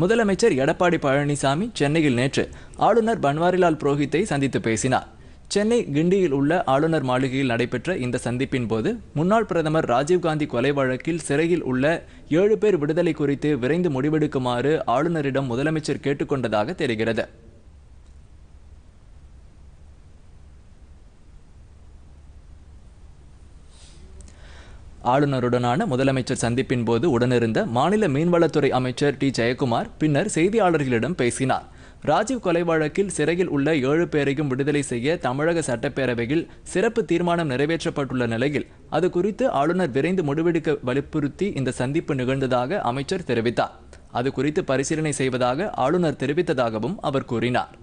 முதலமைச்சர் எடப்பாடி பழனிசாமி சென்னையில் நேற்று ஆளுநர் பன்வாரிலால் புரோஹித்தை சந்தித்து பேசினார் சென்னை கிண்டியில் உள்ள ஆளுநர் மாளிகையில் நடைபெற்ற இந்த சந்திப்பின் போது முன்னாள் பிரதமர் ராஜீவ்காந்தி கொலை வழக்கில் சிறையில் உள்ள ஏழு பேர் விடுதலை குறித்து விரைந்து முடிவெடுக்குமாறு ஆளுநரிடம் முதலமைச்சர் கேட்டுக்கொண்டதாக தெரிகிறது ஆளுநருடனான முதலமைச்சர் சந்திப்பின் போது உடனிருந்த மாநில மீன்வளத்துறை அமைச்சர் டி ஜெயக்குமார் பின்னர் செய்தியாளர்களிடம் பேசினார் ராஜீவ் கொலை வழக்கில் சிறையில் உள்ள ஏழு பேரையும் விடுதலை செய்ய தமிழக சட்டப்பேரவையில் சிறப்பு தீர்மானம் நிறைவேற்றப்பட்டுள்ள நிலையில் அது குறித்து ஆளுநர் விரைந்து முடிவெடுக்க வலியுறுத்தி இந்த சந்திப்பு நிகழ்ந்ததாக அமைச்சர் தெரிவித்தார் அது குறித்து பரிசீலனை செய்வதாக ஆளுநர் தெரிவித்ததாகவும் அவர் கூறினார்